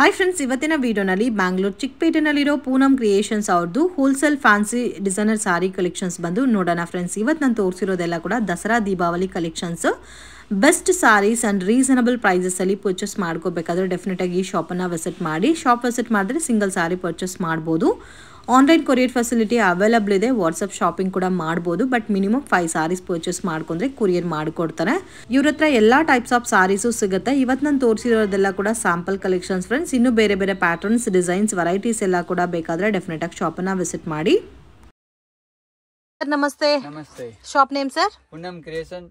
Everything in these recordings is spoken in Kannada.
ಹಾಯ್ ಫ್ರೆಂಡ್ಸ್ ಇವತ್ತಿನ ವಿಡಿಯೋನಲ್ಲಿ ಬ್ಯಾಂಗ್ಳೂರ್ ಚಿಕ್ಕಪೇಟೆನಲ್ಲಿರೋ ಪೂನಂ ಕ್ರಿಯೇಷನ್ಸ್ ಅವ್ರದ್ದು wholesale fancy designer sari collections ಬಂದು ನೋಡೋಣ ಫ್ರೆಂಡ್ಸ್ ಇವತ್ತು ನಾನು ತೋರಿಸಿರೋದೆಲ್ಲ ಕೂಡ Dasara Deepavali collections best saris and reasonable ಪ್ರೈಸಸಲ್ಲಿ ಪರ್ಚೇಸ್ ಮಾಡ್ಕೋಬೇಕಾದ್ರೆ ಡೆಫಿನೆಟಾಗಿ ಈ ಶಾಪನ್ನು ವಿಸಿಟ್ ಮಾಡಿ ಶಾಪ್ ವಿಸಿಟ್ ಮಾಡಿದ್ರೆ ಸಿಂಗಲ್ ಸಾರಿ ಪರ್ಚೇಸ್ ಮಾಡ್ಬೋದು ಆನ್ಲೈನ್ ಕೊರಿಯರ್ ಫೆಸಿಲಿಟಿ ಅವೈಲಬಲ್ ಇದೆ ವಾಟ್ಸಪ್ ಶಾಪಿಂಗ್ ಕೂಡ ಮಾಡ್ಬೋದು but minimum five saris purchase ಮಾಡ್ಕೊಂಡ್ರೆ ಕೊರಿಯರ್ ಮಾಡಿಕೊಡ್ತಾರೆ ಇವ್ರ ಹತ್ರ ಎಲ್ಲ ಟೈಪ್ಸ್ ಆಫ್ ಸಾರೀಸು ಸಿಗುತ್ತೆ ಇವತ್ತು ನಾನು ತೋರಿಸಿರೋದೆಲ್ಲ ಕೂಡ ಸ್ಯಾಂಪಲ್ ಕಲೆಕ್ಷನ್ಸ್ ಫ್ರೆಂಡ್ಸ್ ಇನ್ನೂ ಬೇರೆ ಬೇರೆ ಪ್ಯಾಟರ್ನ್ಸ್ ಡಿಸೈನ್ಸ್ ವೆರೈಟೀಸ್ ಎಲ್ಲ ಕೂಡ ಬೇಕಾದ್ರೆ ಡೆಫಿನೆಟ್ ಆಗಿ ಶಾಪನ್ನ ವಿಸಿಟ್ ಮಾಡಿ ಸರ್ ನಮಸ್ತೆ ನಮಸ್ತೆ shop name sir Poonam creation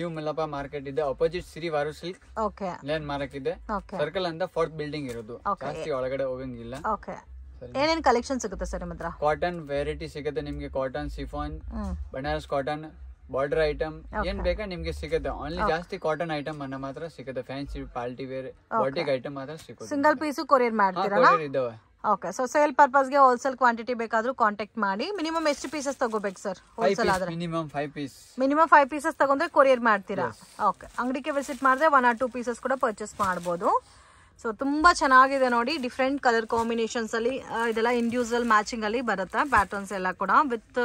new Mallappa market ಇದೆ opposite Siri Varu silk okay ಮಾರಕ್ ಇದೆ ಸರ್ಕಲ್ ಅಂತ ಫೋರ್ತ್ ಬಿಲ್ಡಿಂಗ್ ಇರೋದು ಜಾಸ್ತಿ ಒಳಗಡೆ ಹೋಗಂಗಿಲ್ಲ ಓಕೆ ಏನೇನು ಕಲೆಕ್ಷನ್ ಸಿಗುತ್ತೆ ಸರ್ ನಿಮ್ಮ ಕಾಟನ್ ವೆರೈಟಿ ಸಿಗುತ್ತೆ ನಿಮಗೆ cotton chiffon Banaras cotton border item ಏನ್ ಬೇಕಾ ನಿಮ್ಗೆ ಸಿಗುತ್ತೆ ಆನ್ಲಿ ಜಾಸ್ತಿ ಕಾಟನ್ ಐಟಮ್ ಅನ್ನ ಮಾತ್ರ ಸಿಗುತ್ತೆ fancy party wear boutique item ಮಾತ್ರ ಸಿಗುತ್ತೆ ಸಿಂಗಲ್ ಪೀಸು ಕೊರಿಯರ್ ಮಾಡ್ತೀರಾ ಇದಾವೆ ಓಕೆ ಸೊ ಸೇಲ್ ಪರ್ಪಸ್ ಗೆ ಹೋಲ್ಸೇಲ್ ಕ್ವಾಂಟಿಟಿ ಬೇಕಾದ್ರೂ ಕಾಂಟ್ಯಾಕ್ಟ್ ಮಾಡಿ ಮಿನಿಮಮ್ ಎಷ್ಟು ಪೀಸಸ್ ತಗೋಬೇಕು ಸರ್ ಹೋಲ್ಸೇಲ್ ಆದ್ರೆ minimum five piece minimum five pieces ತಗೊಂಡ್ರೆ ಕೊರಿಯರ್ ಮಾಡ್ತೀರಾ ಓಕೆ ಅಂಗಡಿಗೆ ವಿಸಿಟ್ ಮಾಡಿದ್ರೆ ಒನ್ ಆರ್ ಟೂ ಪೀಸಸ್ ಕೂಡ ಪರ್ಚೇಸ್ ಮಾಡಬಹುದು ಸೊ ತುಂಬ ಚೆನ್ನಾಗಿದೆ ನೋಡಿ ಡಿಫ್ರೆಂಟ್ ಕಲರ್ ಕಾಂಬಿನೇಷನ್ಸಲ್ಲಿ ಇದೆಲ್ಲ ಇಂಡಿವಿಜುವಲ್ ಮ್ಯಾಚಿಂಗಲ್ಲಿ ಬರುತ್ತೆ ಪ್ಯಾಟರ್ನ್ಸ್ ಎಲ್ಲ ಕೂಡ ವಿತ್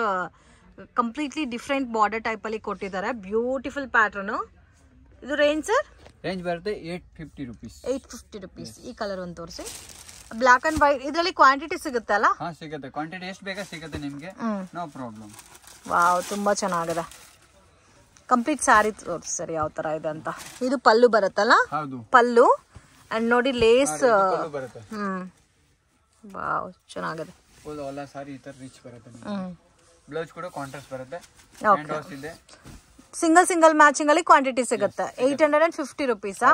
ಕಂಪ್ಲೀಟ್ಲಿ ಡಿಫ್ರೆಂಟ್ ಬಾರ್ಡರ್ ಟೈಪಲ್ಲಿ ಕೊಟ್ಟಿದ್ದಾರೆ ಬ್ಯೂಟಿಫುಲ್ ಪ್ಯಾಟರ್ನ್ ಇದು ರೇಂಜ್ ಸರ್ ರೇಂಜ್ ಬರುತ್ತೆ eight fifty rupees eight fifty rupees ಈ ಕಲರ್ ಒಂದು ತೋರಿಸಿ ಬ್ಲಾಕ್ ಅಂಡ್ ವೈಟ್ ಇದರಲ್ಲಿ ಕ್ವಾಂಟಿಟಿ ಸಿಗುತ್ತೆ ಅಲ್ಲ ಸಿಗುತ್ತೆ ಕ್ವಾಂಟಿಟಿ ಎಷ್ಟು ಬೇಕಾ ಸಿಗುತ್ತೆ ನಿಮಗೆ ನೋ ಪ್ರಾಬ್ಲಮ್ ವಾವ್ ತುಂಬ ಚೆನ್ನಾಗಿದೆ ಕಂಪ್ಲೀಟ್ ಸ್ಯಾರಿ ತೋರಿಸಿ ಸರ್ ಯಾವ ಥರ ಇದೆ ಅಂತ ಇದು ಪಲ್ಲು ಬರುತ್ತಲ್ಲ ಪಲ್ಲು ಅಂಡ್ ನೋಡಿ ಲೇಸ್ uh, ಹ್ಮ್ ಚೆನ್ನಾಗಿದೆ ಸಿಂಗಲ್ ಸಿಂಗಲ್ ಮ್ಯಾಚಿಂಗ್ ಅಲ್ಲಿ ಕ್ವಾಂಟಿಟಿ ಸಿಗುತ್ತೆ ಏಟ್ ಹಂಡ್ರೆಡ್ ಅಂಡ್ ಫಿಫ್ಟಿ ರುಪೀಸಾ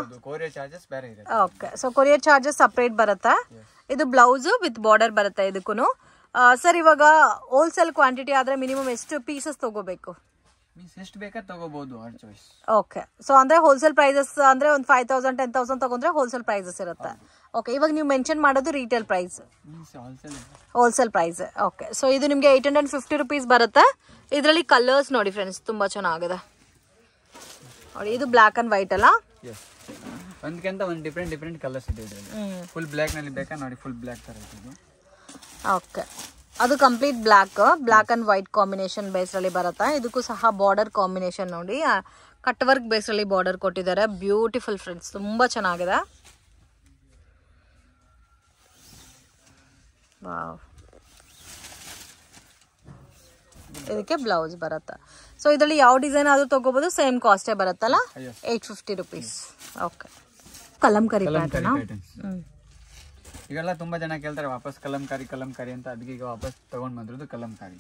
okay so courier charges separate ಬರುತ್ತೆ ಇದು ಬ್ಲೌಸ್ ವಿತ್ ಬಾರ್ಡರ್ ಬರುತ್ತೆ ಇದಕ್ಕೂ ಸರ್ uh, ಇವಾಗ ಹೋಲ್ಸೇಲ್ ಕ್ವಾಂಟಿಟಿ ಆದ್ರೆ ಮಿನಿಮಮ್ ಎಷ್ಟು ಪೀಸಸ್ ತಗೋಬೇಕು ಓಕೆ ಸೊ ಅಂದ್ರೆ ಹೋಲ್ಸೇಲ್ ಪ್ರೈಸಸ್ ಅಂದ್ರೆ ಒಂದು ಫೈವ್ ತೌಸಂಡ್ ಟೆನ್ ತೌಸಂಡ್ ತಗೊಂಡ್ರೆ ಹೋಲ್ಸೇಲ್ ಪ್ರೈಸಸ್ ಇರುತ್ತೆ ಓಕೆ ಇವಾಗ ನೀವು ಮೆನ್ಷನ್ ಮಾಡೋದು retail price wholesale price okay so ಇದು ನಿಮಗೆ ಏಟ್ ಹಂಡ್ರೆಡ್ ಫಿಫ್ಟಿ ರುಪೀಸ್ ಬರುತ್ತೆ ಇದರಲ್ಲಿ ಕಲರ್ಸ್ ನೋಡಿ ಫ್ರೆಂಡ್ಸ್ ತುಂಬಾ ಚೆನ್ನಾಗಿದೆ ನೋಡಿ ಇದು ಬ್ಲಾಕ್ ಅಂಡ್ ವೈಟ್ ಅಲ್ಲ ಒಂದ್ಕಿಂತ ಒಂದು ಡಿಫ್ರೆಂಟ್ ಡಿಫ್ರೆಂಟ್ ಕಲರ್ಸ್ ಇದೆ ಫುಲ್ ಬ್ಲಾಕ್ ನಲ್ಲಿ ಬೇಕಾ ನೋಡಿ ಫುಲ್ ಬ್ಲಾಕ್ ತರ ಇದೆ ಓಕೆ ಅದು complete black black and white combination ಬೇಸ್ರಲ್ಲಿ ಬರುತ್ತೆ ಇದಕ್ಕೂ ಸಹ ಬಾರ್ಡರ್ ಕಾಂಬಿನೇಷನ್ ನೋಡಿ ಕಟ್ ವರ್ಕ್ ಬೇಸ್ರಲ್ಲಿ ಬಾರ್ಡರ್ ಕೊಟ್ಟಿದ್ದಾರೆ ಬ್ಯೂಟಿಫುಲ್ ಫ್ರೆಂಡ್ಸ್ ತುಂಬ ಚೆನ್ನಾಗಿದೆ ವಾವ್ ಇದಕ್ಕೆ ಬ್ಲೌಸ್ ಬರುತ್ತೆ ಸೊ ಇದರಲ್ಲಿ ಯಾವ ಡಿಸೈನ್ ಆದ್ರೂ ತಗೋಬಹುದು ಸೇಮ್ ಕಾಸ್ಟೇ ಬರುತ್ತಲ್ಲ eight fifty rupees okay Kalamkari pattern ಇವೆಲ್ಲ ತುಂಬ ಜನ ಕೇಳ್ತಾರೆ ವಾಪಸ್ ಕಲಂಕಾರಿ ಕಲಂಕಾರಿ ಅಂತ ಅದಕ್ಕೆ ಈಗ ವಾಪಸ್ ತೊಗೊಂಡು ಬಂದಿರೋದು ಕಲಂಕಾರಿ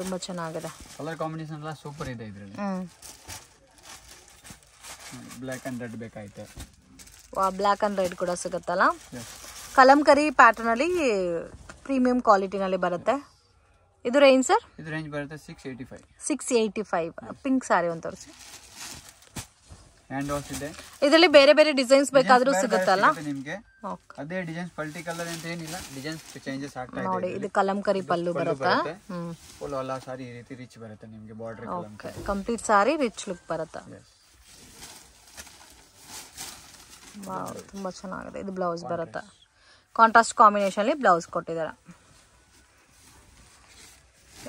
ತುಂಬ ಚೆನ್ನಾಗಿದೆ ಕಲರ್ ಕಾಂಬಿನೇಷನ್ ಎಲ್ಲ ಸೂಪರ್ ಇದೆ ಇದರಲ್ಲಿ ಬ್ಲ್ಯಾಕ್ ಆ್ಯಂಡ್ ರೆಡ್ ಬೇಕಾಯ್ತು ಬ್ಲ್ಯಾಕ್ ಆ್ಯಂಡ್ ರೆಡ್ ಕೂಡ ಸಿಗುತ್ತಲ್ಲ ಕಲಂಕರಿ ಪ್ಯಾಟರ್ನಲ್ಲಿ ಪ್ರೀಮಿಯಂ ಕ್ವಾಲಿಟಿನಲ್ಲಿ ಬರುತ್ತೆ ಇದು ರೇಂಜ್ ಸರ್ ಇದು ರೇಂಜ್ ಬರುತ್ತೆ six eighty five six eighty five pink sari ಒಂದು ತೋರಿಸಿ ಹ್ಯಾಂಡ್ ವಾಶ್ ಇದೆ ಇದರಲ್ಲಿ ಬೇರೆ ಬೇರೆ ಡಿಸೈನ್ಸ್ ಬೇಕಾದ್ರೂ ಸಿಗುತ್ತಲ್ಲ ನಿಮಗೆ ಅದೇ ಡಿಸೈನ್ಸ್ ಪಲ್ಟಿ ಕಲರ್ ಅಂತ ಏನಿಲ್ಲ ಡಿಸೈನ್ಸ್ ಚೇಂಜಸ್ ಆಗ್ತಾ ಇದೆ ನೋಡಿ ಇದು ಕಲಂಕರಿ ಪಲ್ಲು ಬರುತ್ತೆ ಫುಲ್ ಅಲ್ಲ ಸಾರಿ ಈ ರೀತಿ ರಿಚ್ ಬರುತ್ತೆ ನಿಮಗೆ border okay complete sari rich look ಬರುತ್ತೆ ವಾವ್ ತುಂಬಾ ಚೆನ್ನಾಗಿದೆ ಇದು ಬ್ಲೌಸ್ ಬರುತ್ತೆ ಕಾಂಟ್ರಾಸ್ಟ್ ಕಾಂಬಿನೇಷನ್ ಅಲ್ಲಿ ಬ್ಲೌಸ್ ಕೊಟ್ಟಿದ್ದಾರೆ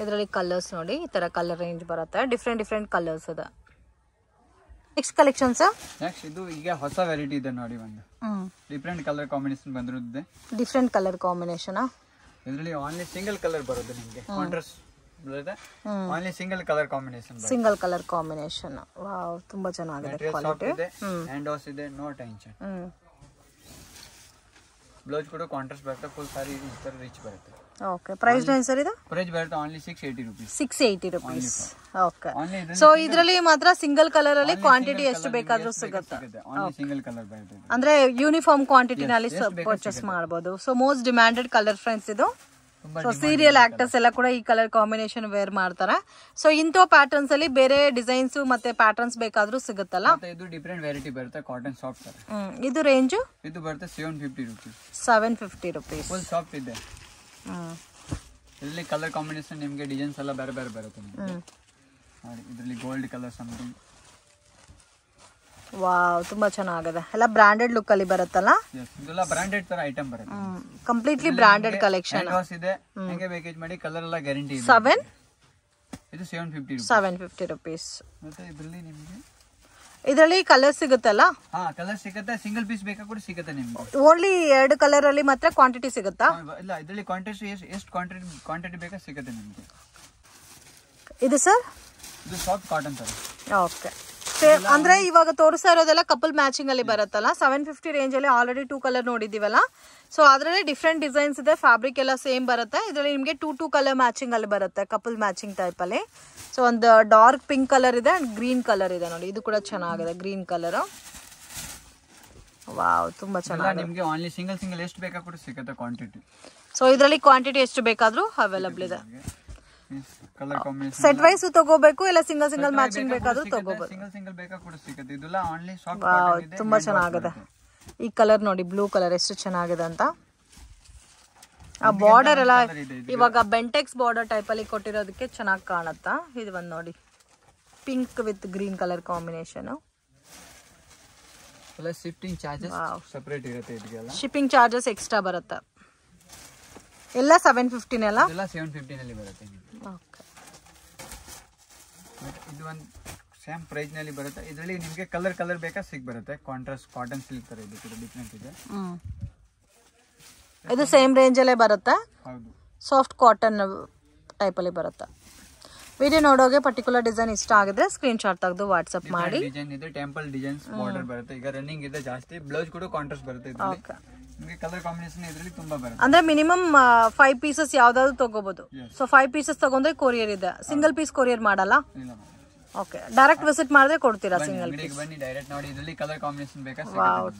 ಇದರಲ್ಲಿ ಕಲರ್ಸ್ ನೋಡಿ ಈ ತರ ಕಲರ್ ರೇಂಜ್ ಬರುತ್ತೆ ಡಿಫ್ರೆಂಟ್ ಡಿಫ್ರೆಂಟ್ ಕಲರ್ಸ್ ಇದೆ ನೆಕ್ಸ್ಟ್ ಕಲೆಕ್ಷನ್ಸ್ ನೆಕ್ಸ್ಟ್ ಇದು ಈಗ ಹೊಸ ವೆರೈಟಿ ಇದೆ ನೋಡಿ ಒಂದು ಡಿಫ್ರೆಂಟ್ ಕಲರ್ ಕಾಂಬಿನೇಷನ್ ಬಂದಿರುತ್ತೆ ಡಿಫ್ರೆಂಟ್ ಕಲರ್ ಕಾಂಬಿನೇಷನ್ ಇದರಲ್ಲಿ ಆನ್ಲಿ ಸಿಂಗಲ್ ಕಲರ್ ಬರುತ್ತೆ ನಿಮಗೆ ಕಾಂಟ್ರಾಸ್ಟ್ ಬರುತ್ತೆ only single colour combination single colour combination wow ತುಂಬಾ ಚೆನ್ನಾಗಿದೆ ಕ್ವಾಲಿಟಿ ಇದೆ ಹ್ಯಾಂಡ್ ವಾಶ್ ಇದೆ ನೋ ಟೆನ್ಷನ್ ಬ್ಲೌಸ್ ಕೂಡ ಕಾಂಟ್ರಾಸ್ಟ್ ಬರುತ್ತೆ ಫುಲ್ ಸಾರಿ ಈ ರಿಚ್ ಬರುತ್ತೆ ಓಕೆ ಪ್ರೈಸ್ ರೇಂಜ್ ಸರ್ ಇದು ಪ್ರೈಸ್ ಬರುತ್ತೆ ಓನ್ಲಿ 680 680 ರೂಪೀಸ್ ಓಕೆ ಸೋ ಇದರಲ್ಲಿ ಮಾತ್ರ ಸಿಂಗಲ್ ಕಲರ್ ಅಲ್ಲಿ ಕ್ವಾಂಟಿಟಿ ಎಷ್ಟು ಬೇಕಾದರೂ ಸಿಗುತ್ತೆ ಓನ್ಲಿ ಸಿಂಗಲ್ ಕಲರ್ ಬರುತ್ತೆ ಅಂದ್ರೆ ಯೂನಿಫಾರ್ಮ್ ನಲ್ಲಿ ಪರ್ಚೇಸ್ ಮಾಡಬಹುದು so most demanded colour friends ಇದು ಸೊ ಸೀರಿಯಲ್ ಆಕ್ಟರ್ಸ್ ಎಲ್ಲ ಕೂಡ ಈ ಕಲರ್ ಕಾಂಬಿನೇಷನ್ ವೇರ್ ಮಾಡ್ತಾರೆ ಸೊ ಇಂಥ ಪ್ಯಾಟರ್ನ್ಸ್ ಅಲ್ಲಿ ಬೇರೆ ಡಿಸೈನ್ಸ್ ಮತ್ತೆ ಪ್ಯಾಟರ್ನ್ಸ್ ಬೇಕಾದ್ರೂ ಸಿಗುತ್ತಲ್ಲ ಇದು ಡಿಫರೆಂಟ್ ವೆರೈಟಿ ಬರುತ್ತೆ ಕಾಟನ್ ಸಾಫ್ಟ್ ಇದು ರೇಂಜ್ ಇದು ಬರುತ್ತೆ 750 ರೂಪಾಯಿ 750 ರೂಪಾಯಿ ಫುಲ್ ಸಾಫ್ಟ್ ಇದೆ ಇಲ್ಲಿ ಕಲರ್ ಕಾಂಬಿನೇಷನ್ ನಿಮಗೆ ಡಿಸೈನ್ಸ್ ಎಲ್ಲ ಬೇರೆ ಬೇರೆ ಬರುತ್ತೆ ನೋಡಿ ಇದರಲ್ಲಿ ಗೋಲ್ಡ್ ಕಲರ್ ಸಮಥಿಂಗ್ ವಾವ್ ತುಂಬಾ ಚೆನ್ನಾಗಿದೆ ಎಲ್ಲ ಬ್ರಾಂಡೆಡ್ ಲುಕ್ ಅಲ್ಲಿ ಬರುತ್ತಲ್ಲ ಇದೆಲ್ಲ ಬ್ರಾಂಡೆಡ್ ತರ ಐಟಮ್ ಬರುತ್ತೆ ಕಂಪ್ಲೀಟ್ಲಿ ಬ್ರಾಂಡೆಡ್ ಕಲೆಕ್ಷನ್ ಇದೆ ಹೇಗೆ ಪ್ಯಾಕೇಜ್ ಮಾಡಿ ಕಲರ್ ಎಲ್ಲ ಗ್ಯಾರಂಟಿ ಇದೆ 7 ಇದು 750 ರೂಪಾಯಿ 750 ರೂಪಾಯಿ ಮತ್ತೆ ಇದರಲ್ಲಿ ನಿಮಗೆ ಇದರಲ್ಲಿ ಕಲರ್ ಸಿಗುತ್ತಲ್ಲ ಹಾ ಕಲರ್ ಸಿಗುತ್ತೆ ಸಿಂಗಲ್ ಪೀಸ್ ಬೇಕಾ ಕೂಡ ಸಿಗುತ್ತೆ ನಿಮ್ಗೆ ಓನ್ಲಿ ಎರಡು ಕಲರ್ ಅಲ್ಲಿ ಮಾತ್ರ ಕ್ವಾಂಟಿಟಿ ಸಿಗುತ್ತಾ ಇಲ್ಲ ಇದರಲ್ಲಿ ಕ್ವಾಂಟಿಟಿ ಎಷ್ಟು ಕ್ವಾಂಟಿಟಿ ಕ್ವಾಂಟಿಟಿ ಬೇಕಾ ಸಿಗುತ್ತೆ ನಿಮ್ಗೆ ಇದು ಸರ್ ಇದು ಸಾಫ್ಟ್ ಕಾಟನ್ ಸರ್ ಓಕೆ ಅಂದ್ರೆ ಇವಾಗ ತೋರಿಸ್ತಾ ಇರೋದೆಲ್ಲ ಕಪಲ್ ಮ್ಯಾಚಿಂಗ್ ಅಲ್ಲಿ ಬರುತ್ತಲ್ಲ ಸೆವೆನ್ ಫಿಫ್ಟಿ ರೇಂಜ್ ಅಲ್ಲಿ ಆಲ್ರೆಡಿ ಟೂ ಕಲರ್ ನೋಡಿದಿವಲ್ಲ ಸೊ ಅದರಲ್ಲಿ ಡಿಫ್ರೆಂಟ್ ಡಿಸೈನ್ಸ್ ಇದೆ ಫ್ಯಾಬ್ರಿಕ್ ಎಲ್ಲ ಸೇಮ್ ಬರುತ್ತೆ ಇದರಲ್ಲಿ ನಿಮಗೆ ಟೂ ಟೂ ಕಲರ್ ಮ್ಯಾಚಿಂಗ್ ಅಲ್ಲಿ ಬರುತ್ತೆ ಕಪಲ್ ಮ್ಯಾಚಿಂಗ್ ಟೈಪ್ ಅಲ್ಲಿ ಸೊ ಒಂದು ಡಾರ್ಕ್ ಪಿಂಕ್ ಕಲರ್ ಇದೆ ಅಂಡ್ ಗ್ರೀನ್ ಕಲರ್ ಇದೆ ನೋಡಿ ಇದು ಕೂಡ ಚೆನ್ನಾಗಿದೆ ಗ್ರೀನ್ ಕಲರ್ ವಾವ್ ತುಂಬಾ ಚೆನ್ನಾಗಿದೆ ನಿಮಗೆ ಓನ್ಲಿ ಸಿಂಗಲ್ ಸಿಂಗಲ್ ಎಷ್ಟು ಬೇಕಾದರೂ ಸಿಗುತ್ತೆ ಕ್ವಾಂಟಿಟಿ ಸೊ ಇದರಲ್ಲಿ ಕ್ವಾಂಟಿಟಿ ಎಷ್ಟು ಬೇಕಾದರೂ ಅವೈಲಬಲ್ ಇದೆ ಕಲರ್ ಸೆಟ್ ವೈಸ್ ತಗೋಬೇಕು ಇಲ್ಲ ಸಿಂಗಲ್ ಸಿಂಗಲ್ ಮ್ಯಾಚಿಂಗ್ ಬೇಕಾದ್ರೂ ತಗೋಬಹುದು ಸಿಂಗಲ್ ಸಿಂಗಲ್ ಬೇಕಾ ಸಿಗುತ್ತೆ ತುಂಬಾ ಚೆನ್ನಾಗಿದೆ ಈ ಕಲರ್ ನೋಡಿ ಬ್ಲೂ ಕಲರ್ ಎಷ್ಟು ಚೆನ್ನಾಗಿದೆ ಅಂತ ಆ ಬಾರ್ಡರ್ ಎಲ್ಲ ಇವಾಗ ಬೆಂಟೆಕ್ಸ್ ಬಾರ್ಡರ್ ಟೈಪ್ ಅಲ್ಲಿ ಕೊಟ್ಟಿರೋದಕ್ಕೆ ಚೆನ್ನಾಗಿ ಕಾಣುತ್ತಾ ಇದು ಒಂದು ನೋಡಿ pink with green colour combination shipping charges extra ಬರುತ್ತೆ ಎಲ್ಲ ಸೆವೆನ್ ಫಿಫ್ಟಿನ ಅಲ್ಲ ಎಲ್ಲ ಸೆವೆನ್ ಫಿಫ್ಟಿನಲ್ಲಿ ಬರುತ್ತೆ ಇದು ಒಂದು ಸೇಮ್ ನಲ್ಲಿ ಬರುತ್ತೆ ಇದರಲ್ಲಿ ನಿಮಗೆ ಕಲರ್ ಕಲರ್ ಬೇಕಾ ಸಿಗ್ ಬರುತ್ತೆ ಕಾಂಟ್ರಾಸ್ಟ್ ಕಾಟನ್ ಸಿಲ್ಕ್ ತರ ಇದೆ ಕೂಡ ಡಿಫ್ರೆಂಟ್ ಇದೆ ಇದು ಸೇಮ್ ರೇಂಜಲ್ಲೇ ಬರುತ್ತಾ ಹೌದು ಸಾಫ್ಟ್ ಕಾಟನ್ ಟೈಪ್ ಅಲ್ಲಿ ಬರುತ್ತೆ ವಿಡಿಯೋ ನೋಡೋಗೆ ಪರ್ಟಿಕ್ಯುಲರ್ ಡಿಸೈನ್ ಇಷ್ಟ ಆಗಿದ್ರೆ ಸ್ಕ್ರೀನ್ ಶಾಟ್ ತೆಗೆದು ವಾಟ್ಸ್ಆಪ್ ಮಾಡಿ ಡಿಸೈನ್ ಇದೆ ಟೆಂಪಲ್ ಡಿಸೈನ್ಸ್ ಬಾರ್ಡರ್ ಬರುತ್ತೆ ಈಗ ರನ್ನಿಂಗ್ ಇದೆ ಜಾಸ್ತಿ ಬ್ಲೌಸ್ ಕೂಡ ಕಾಂಟ್ರಾಸ್ಟ್ ಬರುತ್ತೆ ಓಕೆ ಅಂದ್ರೆ ಮಿನಿಮಮ್ ಫೈವ್ ಪೀಸಸ್ ಯಾವ್ದಾದ್ರು ತಗೋಬಹುದು ಸೊ ಫೈವ್ ಪೀಸಸ್ ತಗೊಂಡ್ರೆ ಕೊರಿಯರ್ ಇದೆ ಸಿಂಗಲ್ ಪೀಸ್ ಕೊರಿಯರ್ ಮಾಡಲ್ಲ ಓಕೆ ಡೈರೆಕ್ಟ್ ವಿಸಿಟ್ ಮಾಡಿದ್ರೆ ಕೊಡ್ತೀರಾ ಸಿಂಗಲ್ ಪೀಸ್ ಬನ್ನಿ ಡೈರೆಕ್ಟ್ ನೋಡಿ ಇದರಲ್ಲಿ ಕಲರ್ ಕಾಂಬಿನೇಷನ್ ಬೇಕಾ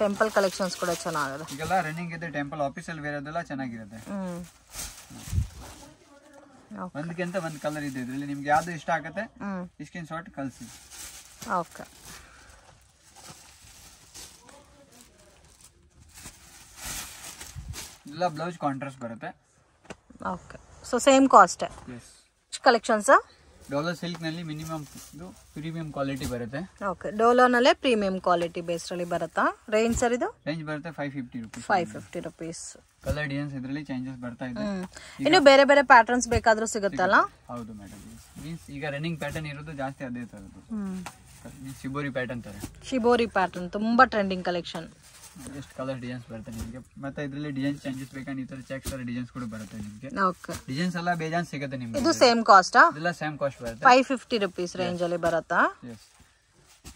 ಟೆಂಪಲ್ ಕಲೆಕ್ಷನ್ಸ್ ಕೂಡ ಚೆನ್ನಾಗಿದೆ ಈಗೆಲ್ಲ ರನ್ನಿಂಗ್ ಇದೆ ಟೆಂಪಲ್ ಆಫೀಸ್ ಅಲ್ಲಿ ಬೇರೆದೆಲ್ಲ ಚೆನ್ನಾಗಿರುತ್ತೆ ಒಂದಕ್ಕಿಂತ ಒಂದು ಕಲರ್ ಇದೆ ಇದರಲ್ಲಿ ನಿಮ್ಗೆ ಯಾವ್ದು ಇಷ್ಟ ಆಗುತ್ತೆ ಸ್ಕ್ರೀನ್ ಶಾಟ್ ಕಳಿಸಿ ಓಕೆ ಇಲ್ಲ ಬ್ಲೌಸ್ ಕಾಂಟ್ರಾಸ್ಟ್ ಬರುತ್ತೆ okay so same cost collection sir ಡೋಲೋ ಸಿಲ್ಕ್ ನಲ್ಲಿ ಮಿನಿಮಮ್ ಪ್ರೀಮಿಯಂ ಕ್ವಾಲಿಟಿ ಬರುತ್ತೆ ಓಕೆ ಡೋಲೋ ನಲ್ಲೇ ಪ್ರೀಮಿಯಂ ಕ್ವಾಲಿಟಿ ಬೇಸ್ ಅಲ್ಲಿ ಬರುತ್ತಾ ರೇಂಜ್ ಸರ್ ಇದು ರೇಂಜ್ ಬರುತ್ತೆ 550 ರೂಪಾಯಿ 550 ರೂಪಾಯಿಸ್ ಕಲರ್ ಡಿಸೈನ್ಸ್ ಇದರಲ್ಲಿ ಚೇಂಜಸ್ ಬರ್ತಾ ಇದೆ ಇನ್ನು ಬೇರೆ ಬೇರೆ ಪ್ಯಾಟರ್ನ್ಸ್ ಬೇಕಾದರೂ ಸಿಗುತ್ತಲ್ಲ ಹೌದು ಮೇಡಮ್ ಮೀನ್ಸ್ ಈಗ ರನ್ನಿಂಗ್ ಪ್ಯಾಟರ್ನ್ ಇರೋದು ಜಾಸ್ತಿ ಅದೇ ತರದು ಶಿಬೋರಿ ಪ್ಯಾಟರ್ನ್ ತರ ಶಿಬೋರಿ ಪ್ಯಾಟರ್ನ್ ತುಂಬಾ trending collection just colour designs ಬರುತ್ತೆ ನಿಮಗೆ ಮತ್ತೆ ಇದರಲ್ಲಿ ಡಿಸೈನ್ ಚೇಂಜಸ್ ಬೇಕಾ ಈ ತರ ಚೆಕ್ಸ್ ಡಿಸೈನ್ಸ್ ಕೂಡ ಬರುತ್ತೆ ನಿಮಗೆ ಡಿಸೈನ್ಸ್ ಎಲ್ಲ ಬೇಜಾನ್ ಸಿಗುತ್ತೆ ನಿಮಗೆ ಇದು ಸೇಮ್ ಕಾಸ್ಟ್ ಇದೆಲ್ಲ ಸೇಮ್ ಕಾಸ್ಟ್ ಬರುತ್ತೆ ಫೈವ್ ಫಿಫ್ಟಿ ರುಪೀಸ್ ರೇಂಜ್ ಅಲ್ಲಿ ಬರುತ್ತಾ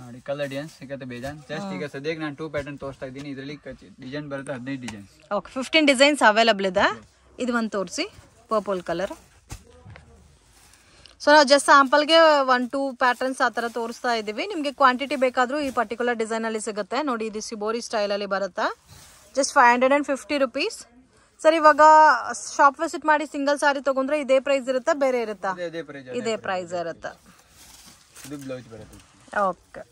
ನೋಡಿ ಕಲರ್ ಡಿಸೈನ್ಸ್ ಸಿಗುತ್ತೆ ಬೇಜಾನ್ ಜಸ್ಟ್ ಈಗ ಸದ್ಯಕ್ಕೆ ನಾನು ಟೂ ಪ್ಯಾಟರ್ನ್ ತೋರಿಸ್ತಾ ಇದ್ದೀನಿ ಇದರಲ್ಲಿ ಡಿಸೈನ್ ಬರುತ್ತೆ ಹದಿನೈದು designs okay fifteen designs available ಇದೆ ಇದು ಒಂದು ತೋರಿಸಿ ಪರ್ಪಲ್ ಕಲರ್ ಸೊ ನಾವು ಜಸ್ಟ್ ಸ್ಯಾಂಪಲ್ಗೆ ಒನ್ ಟೂ ಪ್ಯಾಟರ್ನ್ಸ್ ಆ ಥರ ತೋರಿಸ್ತಾ ಇದ್ದೀವಿ ನಿಮಗೆ ಕ್ವಾಂಟಿಟಿ ಬೇಕಾದರೂ ಈ ಪರ್ಟಿಕ್ಯುಲರ್ ಡಿಸೈನಲ್ಲಿ ಸಿಗುತ್ತೆ ನೋಡಿ ಇದು ಸಿಬೋರಿ ಸ್ಟೈಲಲ್ಲಿ ಬರುತ್ತಾ just five hundred and fifty rupees sir ಇವಾಗ ಶಾಪ್ ವಿಸಿಟ್ ಮಾಡಿ ಸಿಂಗಲ್ ಸಾರಿ ತಗೊಂಡ್ರೆ ಇದೇ ಪ್ರೈಸ್ ಇರುತ್ತಾ ಬೇರೆ ಇರುತ್ತಾ ಇದೇ ಪ್ರೈಸ್ ಇರುತ್ತೆ ಓಕೆ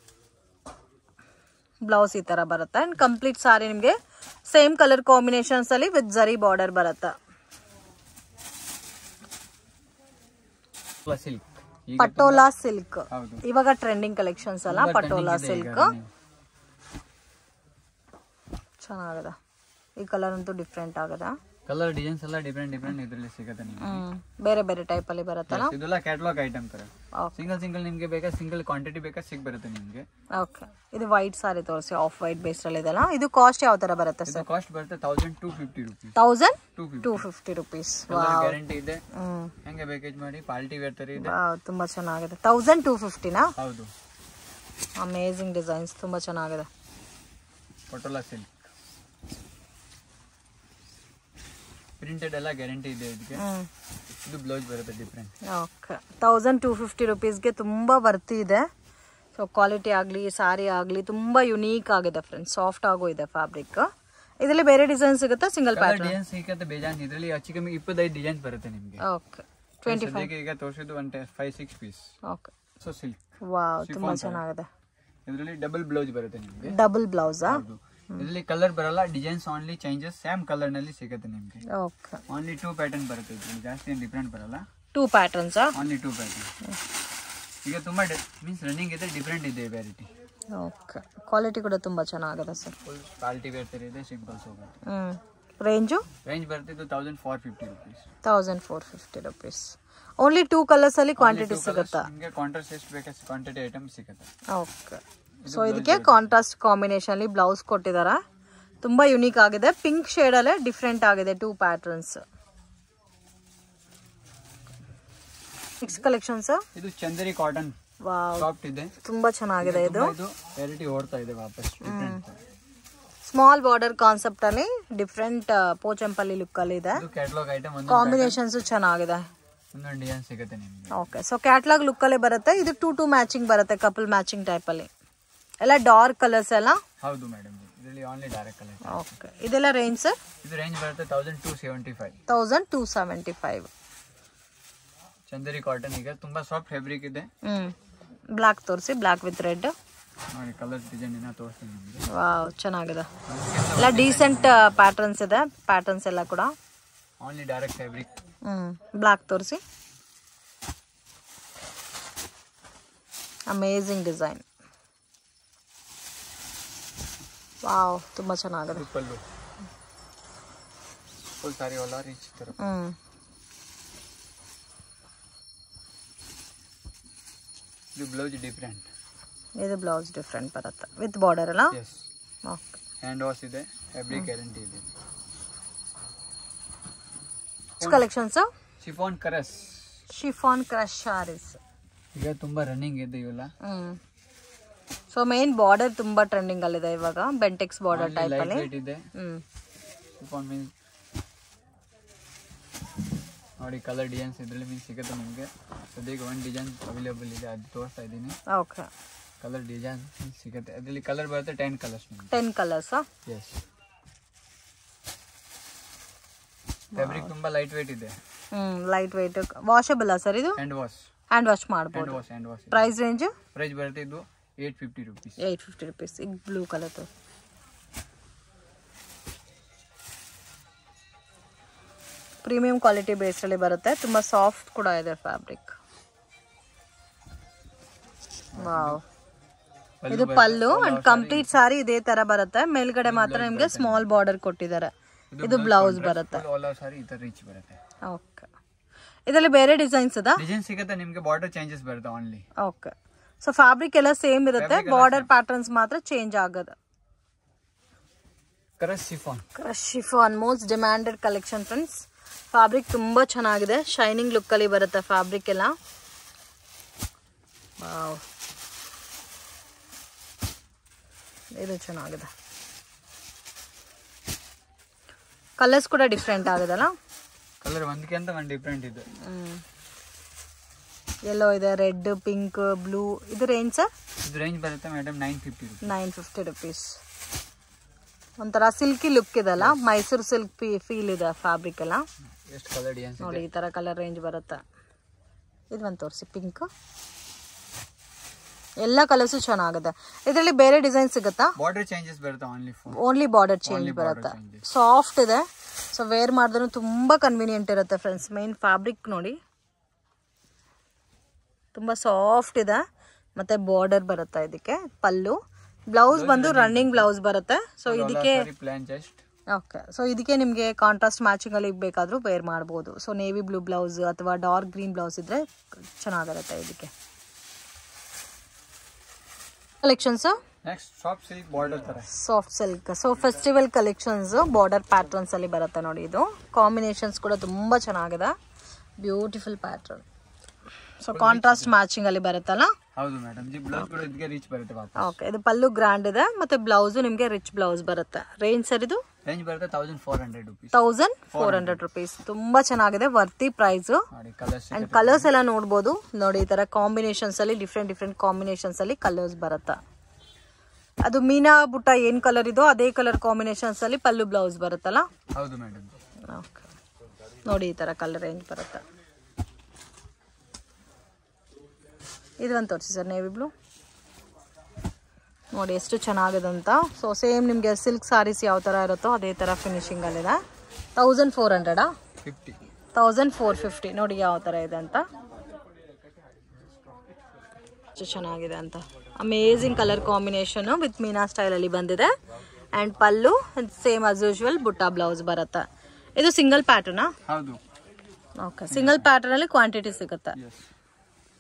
ಬ್ಲೌಸ್ ಈ ಥರ ಬರುತ್ತೆ ಆ್ಯಂಡ್ ಕಂಪ್ಲೀಟ್ ಸಾರಿ ನಿಮಗೆ ಸೇಮ್ ಕಲರ್ ಕಾಂಬಿನೇಷನ್ಸಲ್ಲಿ ವಿತ್ ಜರಿ ಬಾರ್ಡರ್ ಬರುತ್ತಾ ಸಿಲ್ಕ್ ಪಟೋಲಾ ಸಿಲ್ಕ್ ಇವಾಗ ಟ್ರೆಂಡಿಂಗ್ ಕಲೆಕ್ಷನ್ಸ್ ಅಲ್ಲ ಪಟೋಲಾ ಸಿಲ್ಕ್ ಚೆನ್ನಾಗದ ಈ ಕಲರ್ ಅಂತೂ ಡಿಫ್ರೆಂಟ್ ಆಗದ ಕಲರ್ ಡಿಸೈನ್ಸ್ ಎಲ್ಲ ಡಿಫ್ರೆಂಟ್ ಡಿಫ್ರೆಂಟ್ ಇದರಲ್ಲಿ ಸಿಗುತ್ತೆ ನಿಮಗೆ ಬೇರೆ ಬೇರೆ ಟೈಪ್ ಅಲ್ಲಿ ಬರುತ್ತಲ್ಲ ಇದೆಲ್ಲ ಕ್ಯಾಟಲಾಗ್ ಐಟಮ್ ತರ ಸಿಂಗಲ್ ಸಿಂಗಲ್ ನಿಮಗೆ ಬೇಕಾ ಸಿಂಗಲ್ ಕ್ವಾಂಟಿಟಿ ಬೇಕಾ ಸಿಗ್ ಬರುತ್ತೆ ನಿಮಗೆ ಓಕೆ ಇದು ವೈಟ್ ಸಾರಿ ತೋರಿಸಿ ಆಫ್ ವೈಟ್ ಬೇಸ್ ಅಲ್ಲಿ ಇದೆಲ್ಲ ಇದು ಕಾಸ್ಟ್ ಯಾವ ತರ ಬರುತ್ತೆ ಸರ್ ಕಾಸ್ಟ್ ಬರುತ್ತೆ 1250 ರೂಪಾಯಿ 1250 ರೂಪಾಯಿ ಗ್ಯಾರಂಟಿ ಇದೆ ಹೆಂಗೆ ಪ್ಯಾಕೇಜ್ ಮಾಡಿ ಪಾಲ್ಟಿ ವೇರ್ ತರ ಇದೆ ತುಂಬಾ ಚೆನ್ನಾಗಿದೆ 1250 ನಾ ಹೌದು ಅಮೇಜಿಂಗ್ ಡಿಸೈನ್ಸ್ ತುಂಬಾ ಚೆನ್ನಾಗಿದೆ ಪಟೋಲಾ ಸಿಲ್ಕ್ ಪ್ರಿಂಟೆಡ್ ಎಲ್ಲ ಗ್ಯಾರಂಟಿ ಇದೆ ಇದಕ್ಕೆ ಇದು ಬ್ಲೌಸ್ ಬರುತ್ತೆ different okay thousand two fifty ರುಪೀಸ್ಗೆ ತುಂಬ ವರ್ತಿ ಇದೆ ಸೊ ಕ್ವಾಲಿಟಿ ಆಗಲಿ ಸಾರಿ ಆಗಲಿ ತುಂಬ ಯುನೀಕ್ ಆಗಿದೆ ಫ್ರೆಂಡ್ಸ್ ಸಾಫ್ಟ್ ಆಗೋ ಇದೆ ಫ್ಯಾಬ್ರಿಕ್ ಇದರಲ್ಲಿ ಬೇರೆ ಡಿಸೈನ್ ಸಿಗುತ್ತೆ ಸಿಂಗಲ್ ಪ್ಯಾಟರ್ನ್ ಡಿಸೈನ್ ಸಿಗುತ್ತೆ ಬೇಜಾನ್ ಇದರಲ್ಲಿ ಹೆಚ್ಚು ಕಮ್ಮಿ ಇಪ್ಪತ್ತೈದು ಡಿಸೈನ್ ಬರುತ್ತೆ ನಿಮಗೆ ಓಕೆ ಟ್ವೆಂಟಿ ಫೈವ್ ಈಗ ತೋರಿಸಿದ್ದು one five six piece okay so silk wow ತುಂಬ ಚೆನ್ನಾಗಿದೆ ಇದರಲ್ಲಿ ಡಬಲ್ ಬ್ಲೌಸ್ ಬರುತ್ತೆ ನಿಮಗೆ ಡಬಲ್ ಬ್ಲೌಸಾ ಇಲ್ಲಿ ಕಲರ್ ಬರಲ್ಲ designs only changes same colour ನಲ್ಲಿ ಸಿಗುತ್ತೆ ನಿಮಗೆ ಓಕೆ ಓನ್ಲಿ 2 ಪ್ಯಾಟರ್ನ್ ಬರುತ್ತೆ ಇಲ್ಲಿ ಜಾಸ್ತಿ ಏನು ಡಿಫರೆಂಟ್ ಬರಲ್ಲ 2 ಪ್ಯಾಟರ್ನ್ಸ್ ಆ ಓನ್ಲಿ 2 ಪ್ಯಾಟರ್ನ್ ಈಗ ತುಂಬಾ ಮೀನ್ಸ್ ರನ್ನಿಂಗ್ ಇದೆ ಡಿಫರೆಂಟ್ ಇದೆ ವೆರೈಟಿ ಓಕೆ ಕ್ವಾಲಿಟಿ ಕೂಡ ತುಂಬಾ ಚೆನ್ನಾಗಿದೆ ಸರ್ ಫುಲ್ ಕ್ವಾಲಿಟಿ ವೇರ್ ಇದೆ simple soap hmm range range ಬರ್ತಿದ್ದು 1450 rupees 1450 rupees thousand four fifty rupees only two colours ಅಲ್ಲಿ ಕ್ವಾಂಟಿಟಿ ಸಿಗುತ್ತಾ ನಿಮಗೆ ಕ್ವಾಂಟರ್ಸ್ ಎಷ್ಟು ಬೇಕಷ್ಟು ಕ್ವಾಂಟಿಟಿ ಐಟಮ್ ಸಿಗುತ್ತೆ ಓಕೆ ಸೊ ಇದಕ್ಕೆ ಕಾಂಟ್ರಾಸ್ಟ್ ಕಾಂಬಿನೇಷನ್ ಅಲ್ಲಿ ಬ್ಲೌಸ್ ಕೊಟ್ಟಿದ್ದಾರೆ ತುಂಬಾ ಯುನೀಕ್ ಆಗಿದೆ ಪಿಂಕ್ ಶೇಡ್ ಅಲ್ಲೇ ಡಿಫ್ರೆಂಟ್ ಆಗಿದೆ ಟೂ ಪ್ಯಾಟರ್ನ್ಸ್ ನೆಕ್ಸ್ಟ್ ಕಲೆಕ್ಷನ್ ಇದು ಚಂದರಿ ಕಾಟನ್ ಸಾಫ್ಟ್ ಇದೆ ತುಂಬಾ ಚೆನ್ನಾಗಿದೆ ಇದು ವೆರೈಟಿ ಓಡ್ತಾ ಇದೆ ವಾಪಸ್ ಸ್ಮಾಲ್ ಬಾರ್ಡರ್ ಕಾನ್ಸೆಪ್ಟ್ ಅಲ್ಲಿ ಡಿಫ್ರೆಂಟ್ ಪೋಚಂಪಲ್ಲಿ ಲುಕ್ ಅಲ್ಲಿ ಇದೆ ಕಾಂಬಿನೇಷನ್ಸ್ ಚೆನ್ನಾಗಿದೆ ಓಕೆ ಸೊ ಕ್ಯಾಟ್ಲಾಗ್ ಲುಕ್ ಅಲ್ಲೇ ಬರುತ್ತೆ ಇದು ಟೂ ಟೂ ಮ್ಯಾಚಿಂಗ್ ಬರುತ್ತೆ ಕಪಲ್ ಮ್ಯಾಚಿಂಗ್ ಟೈಪ್ ಅಲ್ಲಿ ಎಲ್ಲಾ ಡಾರ್ಕ್ ಕಲರ್ಸ್ ಅಲ್ಲ ಹೌದು ಮೇಡಂ ಇದರಲ್ಲಿ ಓನ್ಲಿ ಡಾರ್ಕ್ ಕಲರ್ ಓಕೆ ಇದೆಲ್ಲ ರೇಂಜ್ ಸರ್ ಇದು ರೇಂಜ್ ಬರುತ್ತೆ 1275 1275 ಚಂದರಿ ಕಾಟನ್ ಈಗ ತುಂಬಾ ಸಾಫ್ಟ್ ಫ್ಯಾಬ್ರಿಕ್ ಇದೆ ಹ್ಮ್ ಬ್ಲಾಕ್ ತೋರಿಸಿ ಬ್ಲಾಕ್ ವಿತ್ ರೆಡ್ ನೋಡಿ ಕಲರ್ ಡಿಸೈನ್ ಇನ್ನ ತೋರಿಸ್ತೀನಿ ವಾವ್ ಚೆನ್ನಾಗಿದೆ ಎಲ್ಲಾ ಡೀಸೆಂಟ್ ಪ್ಯಾಟರ್ನ್ಸ್ ಇದೆ ಪ್ಯಾಟರ್ನ್ಸ್ ಎಲ್ಲಾ ಕೂಡ only direct fabric hmm black ತೋರಿಸಿ ಅಮೇಜಿಂಗ್ ಡಿಸೈನ್ ವಾವ್ ತುಂಬ ಚೆನ್ನಾಗಿದೆ ಪಲ್ಲು ಫುಲ್ ಸಾರಿ ಹೊಲ ರೀಚ್ ಥರ ಹ್ಞೂ ಇದು ಬ್ಲೌಸ್ ಡಿಫ್ರೆಂಟ್ ಇದು ಬ್ಲೌಸ್ ಡಿಫ್ರೆಂಟ್ ಬರುತ್ತೆ ವಿತ್ ಬಾರ್ಡರ್ ಅಲ್ಲ ಓಕೆ ಹ್ಯಾಂಡ್ ವಾಶ್ ಇದೆ ಎವ್ರಿ ಗ್ಯಾರಂಟಿ ಇದೆ collections chiffon crush chiffon crush sarees ಈಗ ತುಂಬ ರನ್ನಿಂಗ್ ಇದೆ ಇವೆಲ್ಲ ಹ್ಞೂ ಸೊ ಮೇನ್ ಬಾರ್ಡರ್ ತುಂಬಾ ಟ್ರೆಂಡಿಂಗ್ ಅಲ್ಲಿದೆ ಇವಾಗ ಬೆಂಟೆಕ್ಸ್ ಬಾರ್ಡರ್ ಟೈಪ್ ಅಲ್ಲಿ ನೋಡಿ ಕಲರ್ ಡಿಸೈನ್ಸ್ ಇದರಲ್ಲಿ ಮೀನ್ ಸಿಗುತ್ತೆ ನಿಮಗೆ ಸದ್ಯಕ್ಕೆ ಒಂದು ಡಿಸೈನ್ ಅವೈಲೇಬಲ್ ಇದೆ ಅದು ತೋರಿಸ್ತಾ ಇದ್ದೀನಿ ಓಕೆ ಕಲರ್ ಡಿಸೈನ್ ಸಿಗುತ್ತೆ ಅದರಲ್ಲಿ ಕಲರ್ ಬರುತ್ತೆ ten colours ten colours yes fabric ತುಂಬಾ ಲೈಟ್ ವೇಟ್ ಇದೆ hmm light weight washable sir ಇದು ಹ್ಯಾಂಡ್ ವಾಶ್ ಹ್ಯಾಂಡ್ ವಾಶ್ ಮಾಡಬಹುದು ಪ್ರೈಸ್ ರೇಂಜ್ ಪ್ರೈಸ್ ಬರುತ್ತೆ ಇದು eight fifty rupees eight fifty rupees एक ब्लू कलर ಪ್ರೀಮಿಯಂ ಕ್ವಾಲಿಟಿ ಬೇಸ್ಡಲ್ಲಿ ಬರುತ್ತೆ ತುಂಬ ಸಾಫ್ಟ್ ಕೂಡ ಇದೆ ಫ್ಯಾಬ್ರಿಕ್ ವಾವ್ ಇದು ಪಲ್ಲು ಅಂಡ್ ಕಂಪ್ಲೀಟ್ ಸಾರಿ ಇದೇ ತರ ಬರುತ್ತೆ ಮೇಲ್ಗಡೆ ಮಾತ್ರ ನಿಮಗೆ ಸ್ಮಾಲ್ ಬಾರ್ಡರ್ ಕೊಟ್ಟಿದ್ದಾರೆ ಇದು ಬ್ಲೌಸ್ ಬರುತ್ತೆ ಓಕೆ ಇದರಲ್ಲಿ ಬೇರೆ ಡಿಸೈನ್ಸ್ ಅದ ಡಿಸೈನ್ ಸಿಗುತ್ತೆ ನಿಮಗೆ ಬಾರ್ಡರ್ ಚೇಂಜಸ್ ಬರುತ್ತೆ ಓನ್ಲಿ ಓಕೆ ಸೊ ಫ್ಯಾಬ್ರಿಕ್ ಎಲ್ಲ ಸೇಮ್ ಇರುತ್ತೆ ಬಾರ್ಡರ್ ಪ್ಯಾಟರ್ನ್ಸ್ ಮಾತ್ರ ಚೇಂಜ್ ಆಗದು crush chiffon crush most demanded collection friends fabric ತುಂಬ ಚೆನ್ನಾಗಿದೆ ಶೈನಿಂಗ್ ಲುಕ್ಕಲ್ಲಿ ಬರುತ್ತೆ ಫ್ಯಾಬ್ರಿಕ್ ಎಲ್ಲ ಇದು ಚೆನ್ನಾಗಿದೆ ಕಲರ್ಸ್ ಕೂಡ ಡಿಫ್ರೆಂಟ್ ಆಗದಲ್ಲ ಕಲರ್ ಒಂದಕ್ಕಿಂತ ಒಂದು ಡಿಫ್ರೆಂಟ್ ಇದೆ ಎಲ್ಲೋ ಇದೆ ರೆಡ್ ಪಿಂಕ್ ಬ್ಲೂ ಇದು ರೇಂಜ್ ಇದು ರೇಂಜ್ ಬರುತ್ತೆ madam nine fifty nine fifty rupees ಒಂಥರ ಸಿಲ್ಕಿ ಲುಕ್ ಅಲ್ಲ ಮೈಸೂರು ಸಿಲ್ಕ್ ಫೀಲ್ ಇದೆ ಫ್ಯಾಬ್ರಿಕ್ ಎಲ್ಲ ನೋಡಿ ಈ ಥರ ಕಲರ್ ರೇಂಜ್ ಬರುತ್ತೆ ಇದು ಒಂದು ತೋರಿಸಿ ಪಿಂಕ್ ಎಲ್ಲ ಕಲರ್ಸು ಚೆನ್ನಾಗುತ್ತೆ ಇದರಲ್ಲಿ ಬೇರೆ ಡಿಸೈನ್ ಸಿಗುತ್ತಾ ಬಾರ್ಡರ್ ಚೇಂಜಸ್ ಬರುತ್ತೆ ಓನ್ಲಿ ಬಾರ್ಡರ್ ಚೇಂಜ್ ಬರುತ್ತೆ ಸಾಫ್ಟ್ ಇದೆ ಸೊ ವೇರ್ ಮಾಡಿದ್ರೂ ತುಂಬ ಕನ್ವಿನಿಯೆಂಟ್ ಇರುತ್ತೆ ಫ್ರೆಂಡ್ಸ್ ಮೇನ್ ಫ್ಯಾಬ್ರಿಕ್ ನೋಡಿ ತುಂಬ ಸಾಫ್ಟ್ ಇದೆ ಮತ್ತೆ ಬಾರ್ಡರ್ ಬರುತ್ತೆ ಇದಕ್ಕೆ ಪಲ್ಲು ಬ್ಲೌಸ್ ಬಂದು ರನ್ನಿಂಗ್ ಬ್ಲೌಸ್ ಬರುತ್ತೆ ಸೊ ಇದಕ್ಕೆ ಓಕೆ ಸೊ ಇದಕ್ಕೆ ನಿಮಗೆ ಕಾಂಟ್ರಾಸ್ಟ್ ಮ್ಯಾಚಿಂಗ್ ಅಲ್ಲಿ ಬೇಕಾದರೂ ವೇರ್ ಮಾಡಬಹುದು ಸೊ ನೇವಿ ಬ್ಲೂ ಬ್ಲೌಸ್ ಅಥವಾ ಡಾರ್ಕ್ ಗ್ರೀನ್ ಬ್ಲೌಸ್ ಇದ್ದರೆ ಚೆನ್ನಾಗಿರುತ್ತೆ ಇದಕ್ಕೆ collections soft silk so festival collections border patterns ಅಲ್ಲಿ ಬರುತ್ತೆ ನೋಡಿ ಇದು ಕಾಂಬಿನೇಷನ್ಸ್ ಕೂಡ ತುಂಬಾ ಚೆನ್ನಾಗಿದೆ beautiful pattern so contrast matching ಅಲ್ಲಿ ಬರುತ್ತಲ್ಲ ಓಕೆ ಇದು ಪಲ್ಲು ಗ್ರ್ಯಾಂಡ್ ಇದೆ ಮತ್ತೆ ಬ್ಲೌಸ್ ನಿಮಗೆ ರಿಚ್ ಬ್ಲೌಸ್ ಬರುತ್ತೆ ರೇಂಜ್ ಸರ್ ಇದು ತೌಸಂಡ್ ಫೋರ್ 1400 ರುಪೀಸ್ 1400 ತುಂಬಾ ಚೆನ್ನಾಗಿದೆ ವರ್ತಿ ಪ್ರೈಸ್ ಅಂಡ್ ಕಲರ್ಸ್ ಎಲ್ಲ ನೋಡಬಹುದು ನೋಡಿ ಈ ತರ ಕಾಂಬಿನೇಷನ್ಸ್ ಅಲ್ಲಿ ಡಿಫ್ರೆಂಟ್ ಡಿಫ್ರೆಂಟ್ ಕಾಂಬಿನೇಷನ್ಸ್ ಅಲ್ಲಿ ಕಲರ್ಸ್ ಬರುತ್ತೆ ಅದು ಮೀನಾ ಬುಟ್ಟ ಏನ್ ಕಲರ್ ಇದೋ ಅದೇ ಕಲರ್ ಕಾಂಬಿನೇಷನ್ಸ್ ಅಲ್ಲಿ ಪಲ್ಲು ಬ್ಲೌಸ್ ಬರುತ್ತಲ್ಲ ಓಕೆ ನೋಡಿ ಈ ತರ ಕಲರ್ ರೇಂಜ್ ಬರುತ್ತೆ ಇದು ಒಂದು ತೋರಿಸಿ ಸರ್ ನೇವಿ ಬ್ಲೂ ನೋಡಿ ಎಷ್ಟು ಚೆನ್ನಾಗಿದೆ ಅಂತ ಸೊ ಸೇಮ್ ನಿಮಗೆ ಸಿಲ್ಕ್ ಸಾರೀಸ್ ಯಾವ ಥರ ಇರುತ್ತೋ ಅದೇ ಥರ ಫಿನಿಶಿಂಗಲ್ಲಿದೆ ತೌಸಂಡ್ ಫೋರ್ ಹಂಡ್ರೆಡಾ ತೌಸಂಡ್ ಫೋರ್ ಫಿಫ್ಟಿ ನೋಡಿ ಯಾವ ಥರ ಇದೆ ಅಂತ ಎಷ್ಟು ಚೆನ್ನಾಗಿದೆ ಅಂತ amazing colour combination with meena ಸ್ಟೈಲಲ್ಲಿ ಬಂದಿದೆ and pallu same as usual ಬುಟ್ಟ ಬ್ಲೌಸ್ ಬರುತ್ತೆ ಇದು ಸಿಂಗಲ್ ಪ್ಯಾಟರ್ನಾ ಓಕೆ ಸಿಂಗಲ್ ಪ್ಯಾಟರ್ನಲ್ಲಿ ಕ್ವಾಂಟಿಟಿ ಸಿಗುತ್ತೆ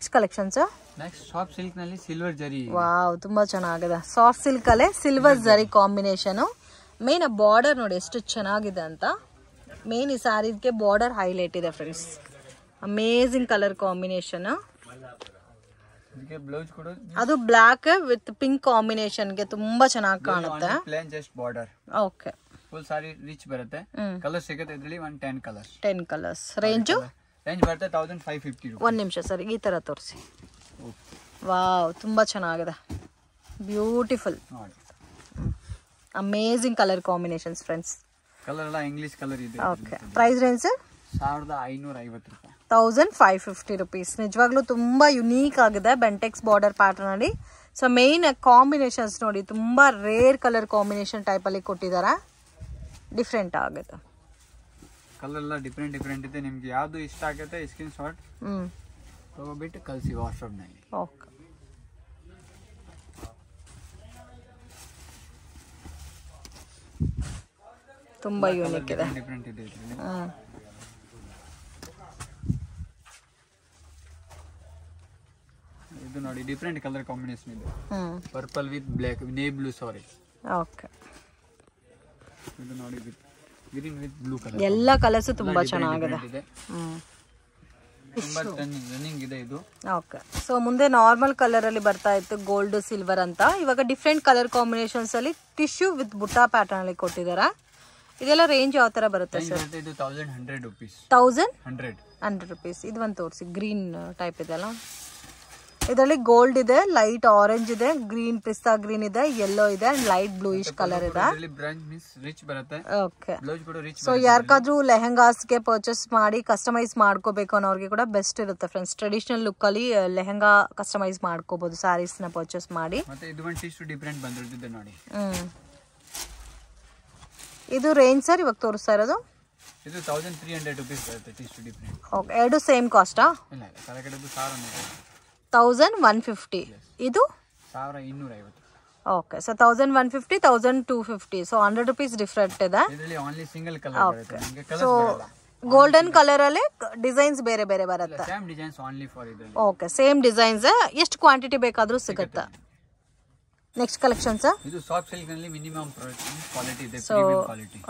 ಇಷ್ಟು ಕಲೆಕ್ಷನ್ಸು ನೆಕ್ಸ್ಟ್ ಸಾಫ್ಟ್ ಸಿಲ್ಕ್ ನಲ್ಲಿ ಸಿಲ್ವರ್ ಜರಿ ವಾವ್ ತುಂಬಾ ಚೆನ್ನಾಗಿದೆ ಸಾಫ್ಟ್ ಸಿಲ್ಕ್ ಅಲ್ಲೇ silver zari combination main border ನೋಡಿ ಎಷ್ಟು ಚೆನ್ನಾಗಿದೆ ಅಂತ ಮೇನ್ ಈ ಸಾರಿಗೆ ಬಾರ್ಡರ್ ಹೈಲೈಟ್ ಇದೆ ಫ್ರೆಂಡ್ಸ್ ಅಮೇಝಿಂಗ್ ಕಲರ್ ಕಾಂಬಿನೇಷನ್ ಅದು ಬ್ಲಾಕ್ ವಿತ್ ಪಿಂಕ್ ಕಾಂಬಿನೇಷನ್ಗೆ ತುಂಬಾ ಚೆನ್ನಾಗಿ ಕಾಣುತ್ತೆ plain just border okay full sari rich ಬರುತ್ತೆ ಕಲರ್ ಸಿಗುತ್ತೆ ಇದರಲ್ಲಿ 10 ten colours ten colours range range ಬರುತ್ತೆ ತೌಸಂಡ್ ಫೈವ್ ಫಿಫ್ಟಿ ಒಂದು ನಿಮಿಷ ಸರ್ ಈ ಥರ ತೋರಿಸಿ ವಾವ್ ತುಂಬಾ ಚೆನ್ನಾಗಿದೆ beautiful amazing colour combinations friends colour ಎಲ್ಲ ಇಂಗ್ಲಿಷ್ ಕಲರ್ ಇದೆ ಓಕೆ ಪ್ರೈಸ್ ರೇಂಜ್ ಸರ್ ರೂಪಾಯಿ ಫೈವ್ ರುಪೀಸ್ ನಿಜವಾಗ್ಲೂ ತುಂಬಾ ಯುನೀಕ್ ಆಗಿದೆ ಬೆಂಟೆಕ್ಸ್ ಬಾರ್ಡರ್ ಪ್ಯಾಟರ್ನ್ ಅಲ್ಲಿ ಸೊ ಮೇನ್ ಕಾಂಬಿನೇಷನ್ಸ್ ನೋಡಿ ತುಂಬಾ ರೇರ್ ಕಲರ್ ಕಾಂಬಿನೇಷನ್ ಟೈಪ್ ಅಲ್ಲಿ ಕೊಟ್ಟಿದ್ದಾರೆ ಡಿಫ್ರೆಂಟ್ ಆಗುತ್ತೆ ಕಲರ್ ಎಲ್ಲ ಡಿಫ್ರೆಂಟ್ ಡಿಫ್ರೆಂಟ್ ಇದೆ ನಿಮ್ಗೆ ಯಾವುದು ಇಷ್ಟ ಆಗುತ್ತೆ ಸ್ಕ್ರೀನ್ ಶಾಟ್ ತಗೊಂಡ್ಬಿಟ್ಟು ಕಲಸಿ ವಾಟ್ಸಪ್ನಲ್ಲಿ ಓಕೆ ತುಂಬ ಯೂನಿಕ್ ಇದೆ ಡಿಫ್ರೆಂಟ್ ಇದೆ ಹಾಂ ಇದು ನೋಡಿ ಡಿಫ್ರೆಂಟ್ ಕಲರ್ ಕಾಂಬಿನೇಷನ್ ಇದೆ ಪರ್ಪಲ್ ವಿತ್ ಬ್ಲಾಕ್ ನೇ ಬ್ಲೂ ಸಾರಿ ಓಕೆ ಇದು ನೋಡಿ ಗ್ರೀನ್ ವಿತ್ ಬ್ಲೂ ಕಲರ್ ಎಲ್ಲ ಕಲರ್ಸ್ ತುಂಬಾ ಚೆನ್ನಾಗಿದೆ ಹ್ಮ್ ಓಕೆ ಸೊ ಮುಂದೆ ನಾರ್ಮಲ್ ಕಲರ್ ಅಲ್ಲಿ ಬರ್ತಾ ಇತ್ತು ಗೋಲ್ಡ್ ಸಿಲ್ವರ್ ಅಂತ ಇವಾಗ ಡಿಫ್ರೆಂಟ್ ಕಲರ್ ಕಾಂಬಿನೇಷನ್ಸ್ ಅಲ್ಲಿ ಟಿಶ್ಯೂ ವಿತ್ ಬುಟ್ಟಾ ಪ್ಯಾಟರ್ನ್ ಅಲ್ಲಿ ಕೊಟ್ಟಿದಾರ ಇದೆಲ್ಲ ರೇಂಜ್ ಯಾವ ತರ ಬರುತ್ತೆ ಸರ್ ರುಪೀಸ್ 1100 1100 ಇದು ಒಂದು ತೋರಿಸಿ ಗ್ರೀನ್ ಟೈಪ್ ಇದೆಲ್ಲ ಇದರಲ್ಲಿ ಗೋಲ್ಡ್ ಇದೆ ಲೈಟ್ ಆರೆಂಜ್ ಇದೆ ಗ್ರೀನ್ ಪಿಸ್ತಾ ಗ್ರೀನ್ ಇದೆ ಯೆಲ್ಲೋ ಇದೆ ಅಂಡ್ ಲೈಟ್ ಬ್ಲೂಯಿಶ್ ಕಲರ್ ಇದೆ ಓಕೆ ಸೊ ಯಾರಿಗಾದ್ರೂ ಲೆಹೆಂಗಾಸ್ಗೆ ಪರ್ಚೇಸ್ ಮಾಡಿ ಕಸ್ಟಮೈಸ್ ಮಾಡ್ಕೋಬೇಕು ಅನ್ನೋರಿಗೆ ಕೂಡ ಬೆಸ್ಟ್ ಇರುತ್ತೆ ಫ್ರೆಂಡ್ಸ್ ಟ್ರೆಡಿಷನಲ್ ಲುಕ್ ಅಲ್ಲಿ ಲೆಹೆಂಗಾ ಕಸ್ಟಮೈಸ್ ಮಾಡ್ಕೋಬಹುದು ಸ್ಯಾರೀಸ್ ನ ಪರ್ಚೇಸ್ ಮಾಡಿ ಇದು ರೇಂಜ್ ಸರ್ ಇವಾಗ ತೋರಿಸ್ತಾ ಇರೋದು ಇದು 1300 ರೂಪೀಸ್ ಬರುತ್ತೆ ಟಿ ಬರುತ್ತೆ ಪ್ರಿಂಟ್ ಓಕೆ ಎರಡು ಸೇಮ್ ಕಾಸ್ಟಾ ಇಲ್ಲ ಇಲ್ಲ ಕಡೆ ತೌಸಂಡ್ ಒನ್ ಫಿಫ್ಟಿ ಇದು okay so thousand one fifty thousand two fifty so hundred rupees different ಇದೆ single colour so golden colour ಅಲ್ಲಿ ಡಿಸೈನ್ಸ್ ಬೇರೆ ಬೇರೆ ಬರುತ್ತೆ ಓಕೆ ಸೇಮ್ ಡಿಸೈನ್ಸ್ ಎಷ್ಟು ಕ್ವಾಂಟಿಟಿ ಬೇಕಾದ್ರೂ ಸಿಗುತ್ತೆ next collection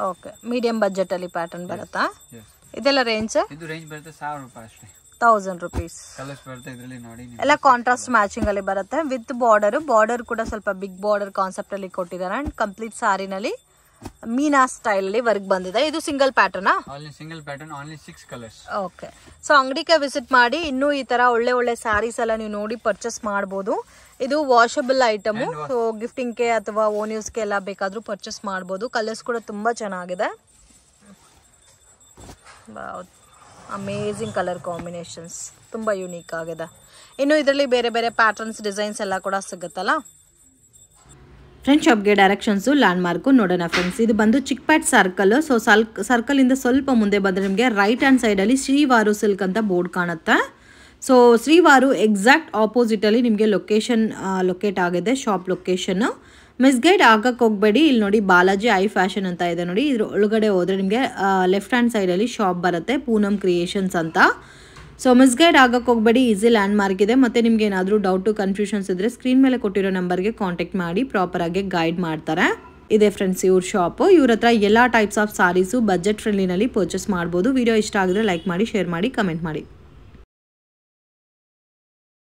okay medium budget ಅಲ್ಲಿ ಪ್ಯಾಟರ್ನ್ ಬರುತ್ತಾ ಇದೆಲ್ಲ ರೇಂಜ್ ಬರುತ್ತೆ ರೂಪಾಯಿ ಅಷ್ಟೇ ತೌಸಂಡ್ ರುಪೀಸ್ ಎಲ್ಲ ಕಾಂಟ್ರಾಸ್ಟ್ ಮ್ಯಾಚಿಂಗ್ ಅಲ್ಲಿ ಬರುತ್ತೆ ವಿತ್ ಬಾರ್ಡರ್ ಬಾರ್ಡರ್ ಕೂಡ ಸ್ವಲ್ಪ ಬಿಗ್ ಬಾರ್ಡರ್ ಕಾನ್ಸೆಪ್ಟ್ ಅಲ್ಲಿ ಕೊಟ್ಟಿದ್ದಾರೆ ಅಂಡ್ ಕಂಪ್ಲೀಟ್ ಸಾರಿನಲ್ಲಿ ಮೀನಾ ಸ್ಟೈಲ್ ಅಲ್ಲಿ ವರ್ಕ್ ಬಂದಿದೆ ಇದು single pattern single pattern only six colours okay so ಅಂಗಡಿಗೆ ವಿಸಿಟ್ ಮಾಡಿ ಇನ್ನೂ ಈ ತರ ಒಳ್ಳೆ ಒಳ್ಳೆ ಸ್ಯಾರೀಸ್ ಎಲ್ಲ ನೀವು ನೋಡಿ ಪರ್ಚೇಸ್ ಮಾಡಬಹುದು ಇದು ವಾಷಬಲ್ ಐಟಮ್ ಸೊ ಗಿಫ್ಟಿಂಗ್ ಗೆ ಅಥವಾ ಓನ್ ಯೂಸ್ ಎಲ್ಲ ಬೇಕಾದ್ರೂ ಪರ್ಚೇಸ್ ಮಾಡಬಹುದು ಕಲರ್ಸ್ ಕೂಡ ತುಂಬಾ ಚೆನ್ನಾಗಿದೆ ಅಮೇಝಿಂಗ್ ಕಲರ್ ಕಾಂಬಿನೇಷನ್ಸ್ ತುಂಬ ಯುನೀಕ್ ಆಗಿದೆ ಇನ್ನು ಇದರಲ್ಲಿ ಬೇರೆ ಬೇರೆ ಪ್ಯಾಟರ್ನ್ಸ್ ಡಿಸೈನ್ಸ್ ಎಲ್ಲ ಕೂಡ ಸಿಗುತ್ತಲ್ಲ ಫ್ರೆಂಡ್ ಶಾಪ್ಗೆ ಡೈರೆಕ್ಷನ್ಸು ಲ್ಯಾಂಡ್ಮಾರ್ಕು ನೋಡೋಣ ಫ್ರೆಂಡ್ಸ್ ಇದು ಬಂದು ಚಿಕ್ಪ್ಯಾಟ್ ಸರ್ಕಲ್ ಸೊ ಸರ್ಕಲ್ ಸರ್ಕಲಿಂದ ಸ್ವಲ್ಪ ಮುಂದೆ ಬಂದರೆ ನಿಮಗೆ ರೈಟ್ ಹ್ಯಾಂಡ್ ಸೈಡಲ್ಲಿ ಶ್ರೀವಾರು ಸಿಲ್ಕ್ ಅಂತ ಬೋರ್ಡ್ ಕಾಣುತ್ತೆ ಸೊ ಶ್ರೀವಾರು ಎಕ್ಸಾಕ್ಟ್ ಅಲ್ಲಿ ನಿಮಗೆ ಲೊಕೇಶನ್ ಲೊಕೇಟ್ ಆಗಿದೆ ಶಾಪ್ ಲೊಕೇಶನ್ನು ಮಿಸ್ಗೈಡ್ ಆಗಕ್ಕೆ ಹೋಗಬೇಡಿ ಇಲ್ಲಿ ನೋಡಿ ಬಾಲಾಜಿ ಐ ಫ್ಯಾಷನ್ ಅಂತ ಇದೆ ನೋಡಿ ಇದ್ರ ಒಳಗಡೆ ಹೋದರೆ ನಿಮಗೆ ಲೆಫ್ಟ್ ಹ್ಯಾಂಡ್ ಸೈಡಲ್ಲಿ ಶಾಪ್ ಬರುತ್ತೆ ಪೂನಮ್ ಕ್ರಿಯೇಷನ್ಸ್ ಅಂತ ಸೊ ಮಿಸ್ಗೈಡ್ ಆಗಕ್ಕೆ ಹೋಗಬೇಡಿ ಈಸಿ ಮಾರ್ಕ್ ಇದೆ ಮತ್ತು ನಿಮ್ಗೆ ಏನಾದರೂ ಡೌಟು ಕನ್ಫ್ಯೂಷನ್ಸ್ ಇದ್ದರೆ ಸ್ಕ್ರೀನ್ ಮೇಲೆ ಕೊಟ್ಟಿರೋ ನಂಬರ್ಗೆ ಕಾಂಟ್ಯಾಕ್ಟ್ ಮಾಡಿ ಪ್ರಾಪರ್ ಆಗಿ ಗೈಡ್ ಮಾಡ್ತಾರೆ ಇದೆ ಫ್ರೆಂಡ್ಸ್ ಇವ್ರ ಶಾಪು ಇವ್ರ ಹತ್ರ ಎಲ್ಲ ಟೈಪ್ಸ್ ಆಫ್ ಸಾರೀಸು ಬಜೆಟ್ ಫ್ರೆಂಡ್ಲಿನಲ್ಲಿ ಪರ್ಚೇಸ್ ಮಾಡ್ಬೋದು ವಿಡಿಯೋ ಇಷ್ಟ ಆಗಿದ್ರೆ ಲೈಕ್ ಮಾಡಿ ಶೇರ್ ಮಾಡಿ ಕಮೆಂಟ್ ಮಾಡಿ